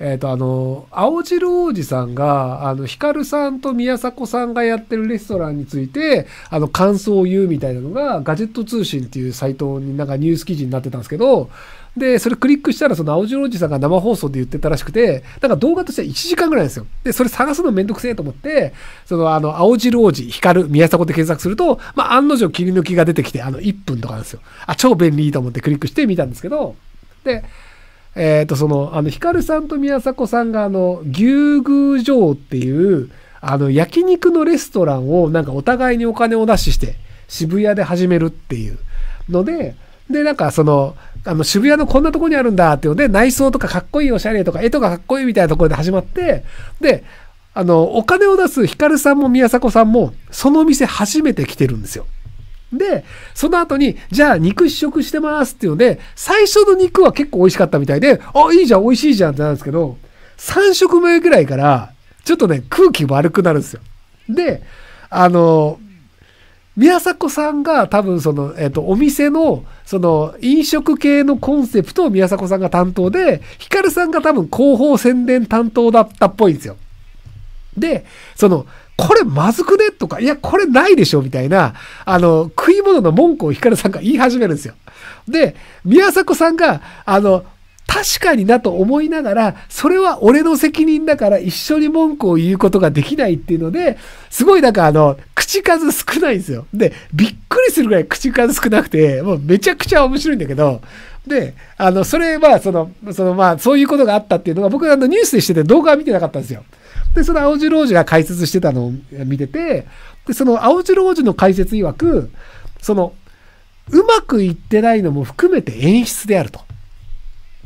えっ、ー、と、あの、青汁王子さんが、あの、ヒカルさんと宮迫さんがやってるレストランについて、あの、感想を言うみたいなのが、ガジェット通信っていうサイトになんかニュース記事になってたんですけど、で、それクリックしたら、その青汁王子さんが生放送で言ってたらしくて、なんか動画としては1時間ぐらいですよ。で、それ探すのめんどくせえと思って、その、あの、青汁王子、ヒカル、宮迫って検索すると、まあ、案の定切り抜きが出てきて、あの、1分とかなんですよ。あ、超便利と思ってクリックして見たんですけど、で、えっ、ー、と、その、あの、ヒカルさんと宮迫さんが、あの、牛宮城っていう、あの、焼肉のレストランを、なんかお互いにお金を出しして、渋谷で始めるっていうので、で、なんかその、あの、渋谷のこんなとこにあるんだっていうので、内装とかかっこいいおしゃれとか、絵とかかっこいいみたいなところで始まって、で、あの、お金を出すヒカルさんも宮迫さんも、その店初めて来てるんですよ。で、その後に、じゃあ肉試食してますっていうので、最初の肉は結構美味しかったみたいで、あ、いいじゃん、美味しいじゃんってなるんですけど、3食目ぐらいから、ちょっとね、空気悪くなるんですよ。で、あの、宮迫さんが多分その、えっ、ー、と、お店の、その、飲食系のコンセプトを宮迫さんが担当で、ヒカルさんが多分広報宣伝担当だったっぽいんですよ。で、その、これまずくねとか、いや、これないでしょみたいな、あの、食い物の文句をヒカルさんが言い始めるんですよ。で、宮迫さんが、あの、確かになと思いながら、それは俺の責任だから一緒に文句を言うことができないっていうので、すごいなんかあの、口数少ないんですよ。で、びっくりするぐらい口数少なくて、もうめちゃくちゃ面白いんだけど、で、あの、それはその、そのまあ、そういうことがあったっていうのが僕あのニュースでしてて動画は見てなかったんですよ。で、その青白王子が解説してたのを見てて、で、その青白王子の解説曰く、その、うまくいってないのも含めて演出であると。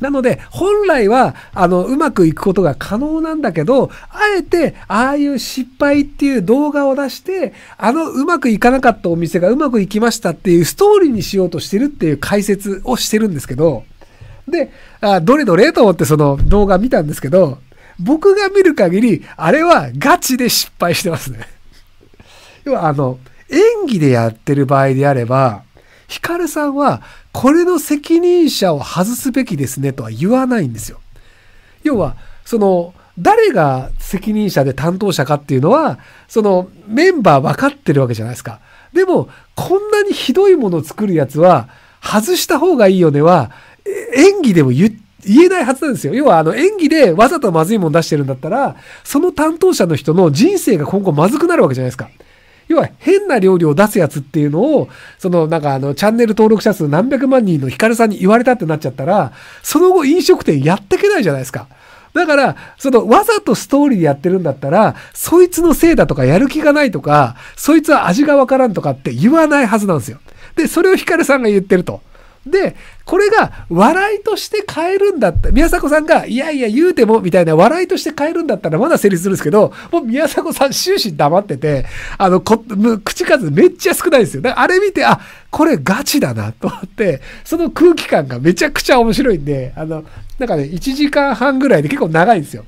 なので、本来は、あの、うまくいくことが可能なんだけど、あえて、ああいう失敗っていう動画を出して、あの、うまくいかなかったお店がうまくいきましたっていうストーリーにしようとしてるっていう解説をしてるんですけど、で、あどれどれと思ってその動画見たんですけど、僕が見る限り、あれはガチで失敗してますね。要はあの、演技でやってる場合であれば、ヒカルさんは、これの責任者を外すべきですねとは言わないんですよ。要は、その、誰が責任者で担当者かっていうのは、そのメンバー分かってるわけじゃないですか。でも、こんなにひどいものを作るやつは、外した方がいいよねは、演技でも言っ言えないはずなんですよ。要はあの演技でわざとまずいもん出してるんだったら、その担当者の人の人生が今後まずくなるわけじゃないですか。要は変な料理を出すやつっていうのを、そのなんかあのチャンネル登録者数何百万人のヒカルさんに言われたってなっちゃったら、その後飲食店やってけないじゃないですか。だから、そのわざとストーリーでやってるんだったら、そいつのせいだとかやる気がないとか、そいつは味がわからんとかって言わないはずなんですよ。で、それをヒカルさんが言ってると。で、これが笑いとして変えるんだった。宮迫さんが、いやいや言うても、みたいな笑いとして変えるんだったらまだ成立するんですけど、もう宮迫さん終始黙ってて、あの、こ、口数めっちゃ少ないですよ。だからあれ見て、あ、これガチだな、と思って、その空気感がめちゃくちゃ面白いんで、あの、なんかね、1時間半ぐらいで結構長いんですよ。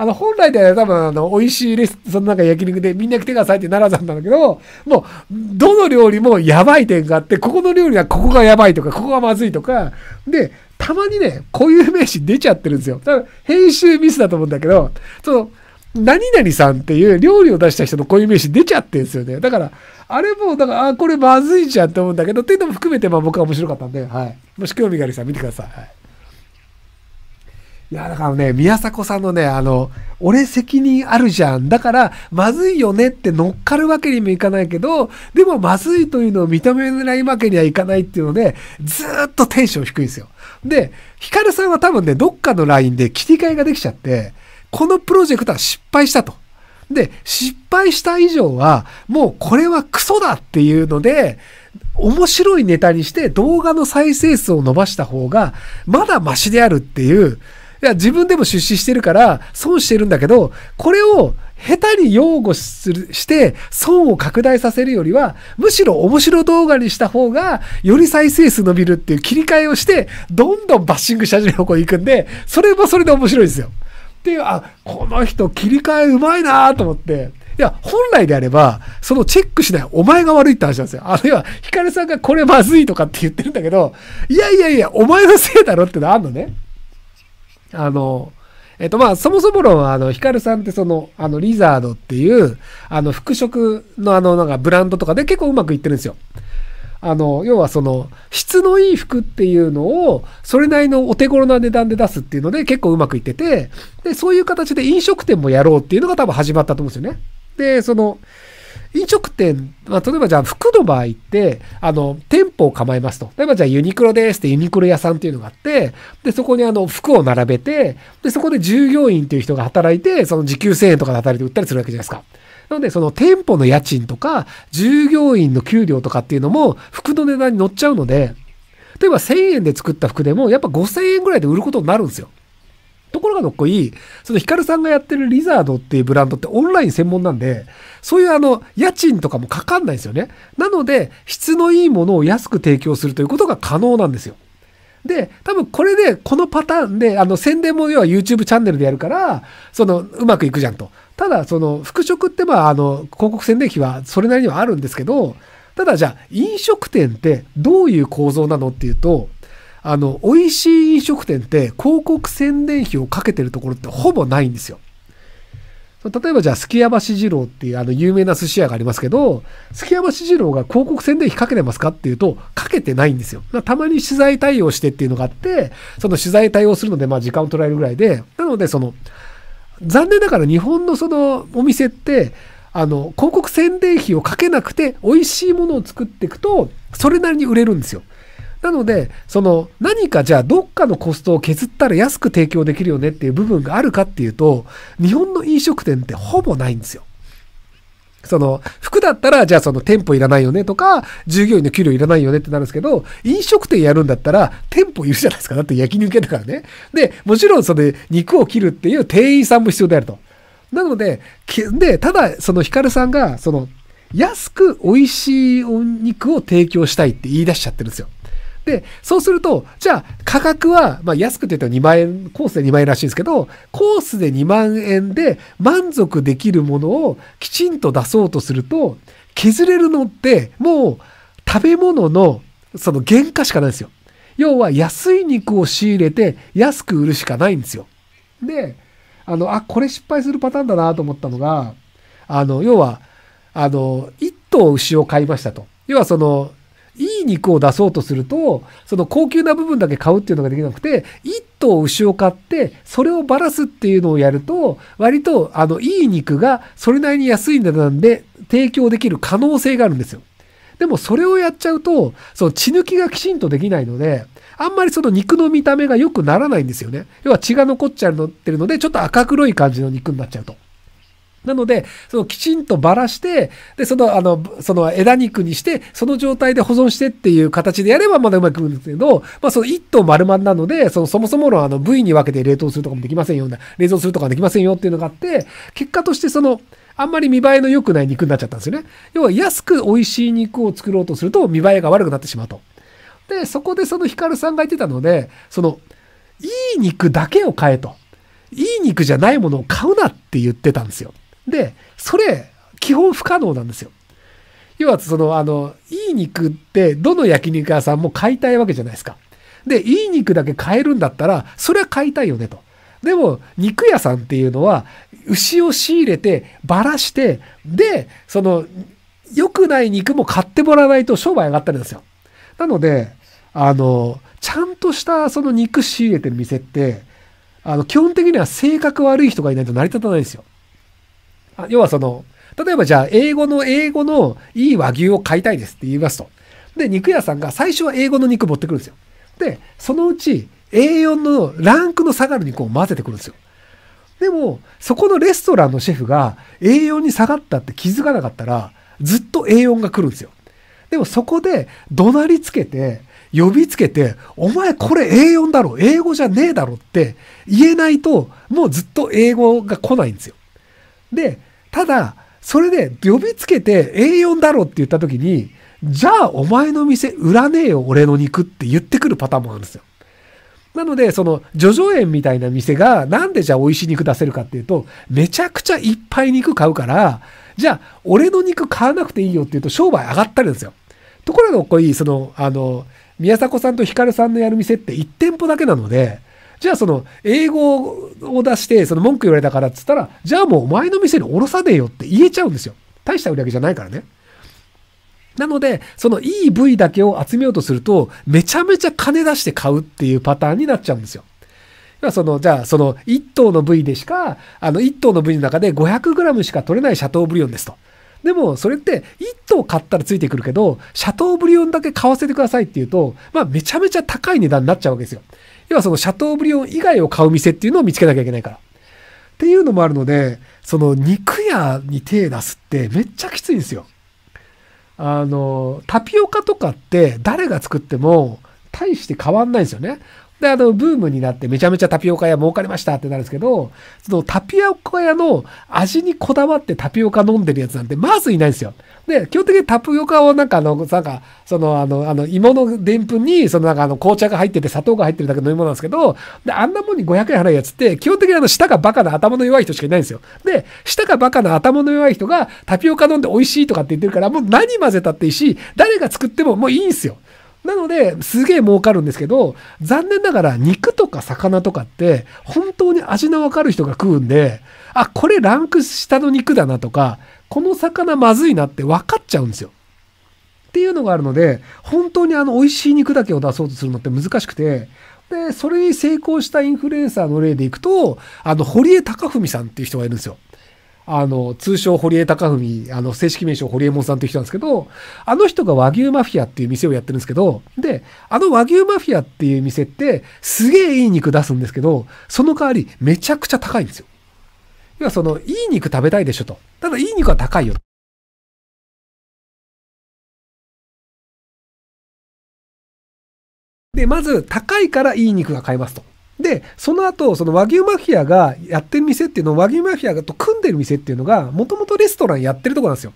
あの、本来では多分、あの、美味しいレス、そのなんか焼肉でみんな来てくださいって奈良さんなんだけど、もう、どの料理もやばい点があって、ここの料理はここがやばいとか、ここがまずいとか、で、たまにね、こういう名詞出ちゃってるんですよ。多分、編集ミスだと思うんだけど、その、何々さんっていう料理を出した人の固有名詞出ちゃってんですよね。だから、あれも、だから、あ、これまずいじゃんって思うんだけど、っていうのも含めて、まあ僕は面白かったんで、はい。もし興味がある人は見てください。はいいや、だからね、宮迫さんのね、あの、俺責任あるじゃん。だから、まずいよねって乗っかるわけにもいかないけど、でもまずいというのを認めないわけにはいかないっていうので、ずっとテンション低いんですよ。で、ヒカルさんは多分ね、どっかのラインで切り替えができちゃって、このプロジェクトは失敗したと。で、失敗した以上は、もうこれはクソだっていうので、面白いネタにして動画の再生数を伸ばした方が、まだマシであるっていう、いや、自分でも出資してるから、損してるんだけど、これを下手に擁護するして、損を拡大させるよりは、むしろ面白動画にした方が、より再生数伸びるっていう切り替えをして、どんどんバッシングし始める方向に行くんで、それもそれで面白いですよ。っていう、あ、この人切り替えうまいなと思って、いや、本来であれば、そのチェックしないお前が悪いって話なんですよ。あるいは、ヒカルさんがこれまずいとかって言ってるんだけど、いやいやいや、お前のせいだろってのあんのね。あの、えっとまあ、そもそも論、は、あの、ヒカルさんってその、あの、リザードっていう、あの、服飾のあの、なんかブランドとかで結構うまくいってるんですよ。あの、要はその、質のいい服っていうのを、それなりのお手頃な値段で出すっていうので結構うまくいってて、で、そういう形で飲食店もやろうっていうのが多分始まったと思うんですよね。で、その、飲食店、まあ、例えばじゃあ服の場合って、あの、店舗を構えますと。例えばじゃあユニクロですってユニクロ屋さんっていうのがあって、で、そこにあの、服を並べて、で、そこで従業員っていう人が働いて、その時給1000円とかで働いて売ったりするわけじゃないですか。なので、その店舗の家賃とか、従業員の給料とかっていうのも、服の値段に乗っちゃうので、例えば1000円で作った服でも、やっぱ5000円ぐらいで売ることになるんですよ。ところがどっこいい、そのヒカルさんがやってるリザードっていうブランドってオンライン専門なんで、そういうあの、家賃とかもかかんないんですよね。なので、質のいいものを安く提供するということが可能なんですよ。で、多分これで、このパターンで、あの、宣伝も要は YouTube チャンネルでやるから、その、うまくいくじゃんと。ただ、その、服飾ってまあ、あの、広告宣伝費はそれなりにはあるんですけど、ただじゃあ、飲食店ってどういう構造なのっていうと、あの、美味しい飲食店って広告宣伝費をかけてるところってほぼないんですよ。例えばじゃあ、すきやばし二郎っていうあの有名な寿司屋がありますけど、すきやばし二郎が広告宣伝費かけてますかっていうと、かけてないんですよ。たまに取材対応してっていうのがあって、その取材対応するので、まあ時間を取られるぐらいで、なのでその、残念ながら日本のそのお店って、あの、広告宣伝費をかけなくて、美味しいものを作っていくと、それなりに売れるんですよ。なので、その何かじゃあどっかのコストを削ったら安く提供できるよねっていう部分があるかっていうと、日本の飲食店ってほぼないんですよ。その、服だったら、じゃあその店舗いらないよねとか、従業員の給料いらないよねってなるんですけど、飲食店やるんだったら、店舗いるじゃないですか。だって焼肉けだからね。で、もちろんその肉を切るっていう店員さんも必要であると。なので、で、ただ、そのヒカルさんが、その、安く美味しいお肉を提供したいって言い出しちゃってるんですよ。で、そうすると、じゃあ価格は、まあ、安くて言ったも2万円、コースで2万円らしいんですけど、コースで2万円で満足できるものをきちんと出そうとすると、削れるのってもう食べ物のその原価しかないんですよ。要は安い肉を仕入れて安く売るしかないんですよ。で、あの、あ、これ失敗するパターンだなと思ったのが、あの、要は、あの、1頭牛を買いましたと。要はその、肉を出そうとすると、その高級な部分だけ買うっていうのができなくて、1頭牛を買って、それをばらすっていうのをやると、割と、あの、いい肉がそれなりに安い値段で提供できる可能性があるんですよ。でもそれをやっちゃうと、その血抜きがきちんとできないので、あんまりその肉の見た目が良くならないんですよね。要は血が残っちゃってるので、ちょっと赤黒い感じの肉になっちゃうと。なので、そのきちんとばらして、で、その、あの、その枝肉にして、その状態で保存してっていう形でやればまだうまくいくんですけど、まあその1頭丸々なので、そのそもそものあの部位に分けて冷凍するとかもできませんよ、冷蔵するとかできませんよっていうのがあって、結果としてその、あんまり見栄えの良くない肉になっちゃったんですよね。要は安く美味しい肉を作ろうとすると見栄えが悪くなってしまうと。で、そこでそのヒカルさんが言ってたので、その、いい肉だけを買えと。いい肉じゃないものを買うなって言ってたんですよ。で、それ、基本不可能なんですよ。要は、その、あの、いい肉って、どの焼肉屋さんも買いたいわけじゃないですか。で、いい肉だけ買えるんだったら、それは買いたいよねと。でも、肉屋さんっていうのは、牛を仕入れて、ばらして、で、その、良くない肉も買ってもらわないと商売上がったりですよ。なので、あの、ちゃんとしたその肉仕入れてる店って、あの、基本的には性格悪い人がいないと成り立たないんですよ。要はその、例えばじゃあ、英語の、英語のいい和牛を買いたいですって言いますと。で、肉屋さんが最初は英語の肉持ってくるんですよ。で、そのうち A4 のランクの下がる肉を混ぜてくるんですよ。でも、そこのレストランのシェフが A4 に下がったって気づかなかったら、ずっと A4 が来るんですよ。でもそこで怒鳴りつけて、呼びつけて、お前これ A4 だろ、英語じゃねえだろって言えないと、もうずっと英語が来ないんですよ。で、ただ、それで呼びつけて A4 だろって言った時に、じゃあお前の店売らねえよ俺の肉って言ってくるパターンもあるんですよ。なので、その、叙々苑みたいな店が、なんでじゃあ美味しい肉出せるかっていうと、めちゃくちゃいっぱい肉買うから、じゃあ、俺の肉買わなくていいよっていうと、商売上がったりですよ。ところがこい、その、あの、宮迫さんとヒカルさんのやる店って1店舗だけなので、じゃあその英語を出してその文句言われたからっつったら、じゃあもうお前の店におろさねえよって言えちゃうんですよ。大した売り上げじゃないからね。なので、そのいい部位だけを集めようとすると、めちゃめちゃ金出して買うっていうパターンになっちゃうんですよ。その、じゃあ、その、1頭の部位でしか、あの、1頭の部位の中で 500g しか取れないシャトーブリオンですと。でも、それって、1頭買ったらついてくるけど、シャトーブリオンだけ買わせてくださいっていうと、まあ、めちゃめちゃ高い値段になっちゃうわけですよ。要はそのシャトーブリオン以外を買う店っていうのを見つけなきゃいけないから。っていうのもあるので、その肉屋に手出すってめっちゃきついんですよ。あの、タピオカとかって誰が作っても大して変わんないんですよね。で、あの、ブームになってめちゃめちゃタピオカ屋儲かりましたってなるんですけど、そのタピオカ屋の味にこだわってタピオカ飲んでるやつなんてまずいないんですよ。で、基本的にタピオカをなんかあの、なんか、そのあの、あの、芋のでんぷんに、そのなんかあの、紅茶が入ってて砂糖が入ってるだけの飲み物なんですけど、で、あんなもんに500円払うやつって、基本的にあの、舌がバカな頭の弱い人しかいないんですよ。で、舌がバカな頭の弱い人がタピオカ飲んで美味しいとかって言ってるから、もう何混ぜたっていいし、誰が作ってももういいんですよ。なので、すげえ儲かるんですけど、残念ながら肉とか魚とかって、本当に味のわかる人が食うんで、あ、これランク下の肉だなとか、この魚まずいなって分かっちゃうんですよ。っていうのがあるので、本当にあの美味しい肉だけを出そうとするのって難しくて、で、それに成功したインフルエンサーの例でいくと、あの、堀江貴文さんっていう人がいるんですよ。あの、通称堀江貴文、あの、正式名称堀江門さんっていう人なんですけど、あの人が和牛マフィアっていう店をやってるんですけど、で、あの和牛マフィアっていう店って、すげえいい肉出すんですけど、その代わりめちゃくちゃ高いんですよ。要はその、いい肉食べたいでしょと。ただいい肉は高いよ。で、まず、高いからいい肉が買えますと。で、その後、その和牛マフィアがやってる店っていうのを和牛マフィアと組んでる店っていうのが、もともとレストランやってるとこなんですよ。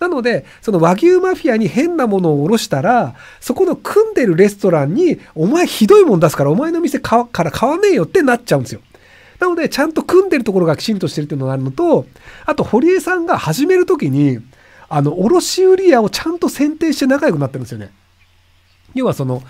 なので、その和牛マフィアに変なものをおろしたら、そこの組んでるレストランに、お前ひどいもん出すから、お前の店から買わねえよってなっちゃうんですよ。なので、ちゃんと組んでるところがきちんとしてるっていうのがあるのと、あと、堀江さんが始めるときに、あの、卸売屋をちゃんと選定して仲良くなってるんですよね。要はその、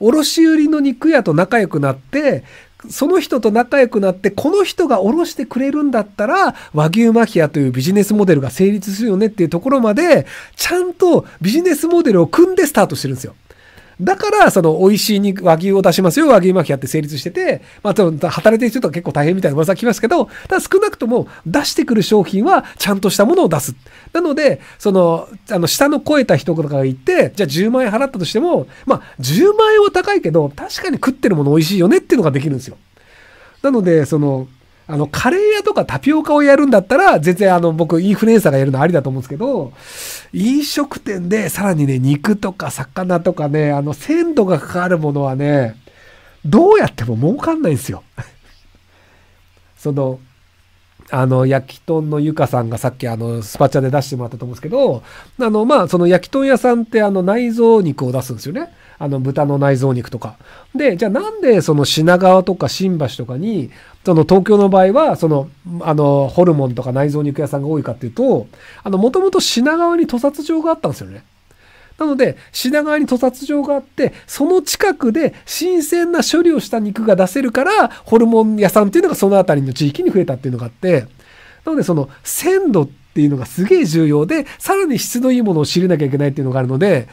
卸売の肉屋と仲良くなって、その人と仲良くなって、この人がおろしてくれるんだったら、和牛マフィアというビジネスモデルが成立するよねっていうところまで、ちゃんとビジネスモデルを組んでスタートしてるんですよ。だから、その、美味しい肉、和牛を出しますよ、和牛マフィアって成立してて、まあ、働いてる人とか結構大変みたいな噂来ますけど、ただ少なくとも出してくる商品はちゃんとしたものを出す。なので、その、あの、下の超えた人とかが行って、じゃあ10万円払ったとしても、まあ、10万円は高いけど、確かに食ってるもの美味しいよねっていうのができるんですよ。なので、その、あの、カレー屋とかタピオカをやるんだったら、全然あの、僕、インフルエンサーがやるのありだと思うんですけど、飲食店で、さらにね、肉とか魚とかね、あの、鮮度がかかるものはね、どうやっても儲かんないんですよ。その、あの、焼き豚のゆかさんがさっきあの、スパチャで出してもらったと思うんですけど、あの、まあ、その焼き豚屋さんってあの、内臓肉を出すんですよね。あの豚の内臓肉とか。で、じゃあなんでその品川とか新橋とかに、その東京の場合は、その、あの、ホルモンとか内臓肉屋さんが多いかっていうと、あの、もともと品川に屠殺場があったんですよね。なので、品川に屠殺場があって、その近くで新鮮な処理をした肉が出せるから、ホルモン屋さんっていうのがそのあたりの地域に増えたっていうのがあって、なのでその鮮度っていうのがすげえ重要で、さらに質のいいものを知らなきゃいけないっていうのがあるので、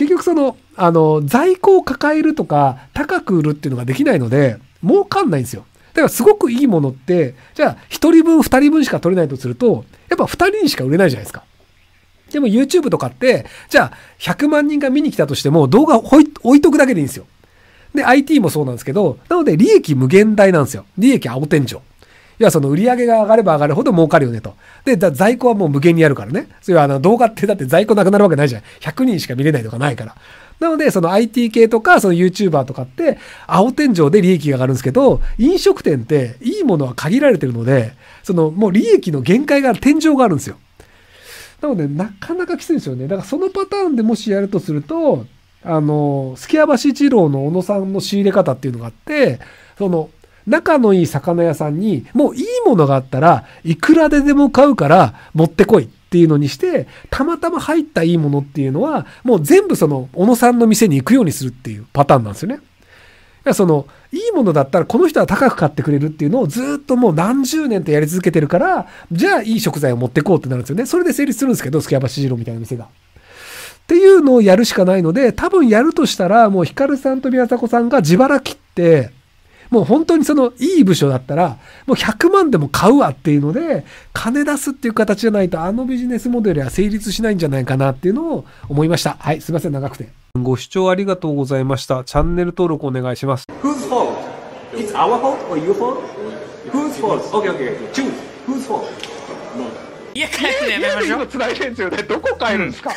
結局その、あの、在庫を抱えるとか、高く売るっていうのができないので、儲かんないんですよ。だからすごくいいものって、じゃあ1人分、2人分しか取れないとすると、やっぱ2人にしか売れないじゃないですか。でも YouTube とかって、じゃあ100万人が見に来たとしても動画置いとくだけでいいんですよ。で、IT もそうなんですけど、なので利益無限大なんですよ。利益青天井。要はその売り上げが上がれば上がるほど儲かるよねと。で、在庫はもう無限にあるからね。それはあの動画ってだって在庫なくなるわけないじゃん。100人しか見れないとかないから。なので、その IT 系とか、その YouTuber とかって、青天井で利益が上がるんですけど、飲食店っていいものは限られてるので、そのもう利益の限界がある、天井があるんですよ。なので、なかなかきついんですよね。だからそのパターンでもしやるとすると、あの、スキアバシ一郎の小野さんの仕入れ方っていうのがあって、その、仲のいい魚屋さんに、もういいものがあったら、いくらででも買うから、持ってこいっていうのにして、たまたま入ったいいものっていうのは、もう全部その、小野さんの店に行くようにするっていうパターンなんですよね。その、いいものだったらこの人は高く買ってくれるっていうのをずっともう何十年とやり続けてるから、じゃあいい食材を持ってこうってなるんですよね。それで成立するんですけど、スキャバシジロみたいな店が。っていうのをやるしかないので、多分やるとしたら、もうヒカルさんと宮迫さんが自腹切って、もう本当にそのいい部署だったら、もう100万でも買うわっていうので、金出すっていう形じゃないと、あのビジネスモデルは成立しないんじゃないかなっていうのを思いました。はい、すいません、長くて。ご視聴ありがとうございました。チャンネル登録お願いします。Whose fault? It's our fault or your fault? Whose fault? Okay, okay, okay. Choose. Whose fault? や、帰ってやめましょう。家今繋いでんですよね。どこ帰るんですか、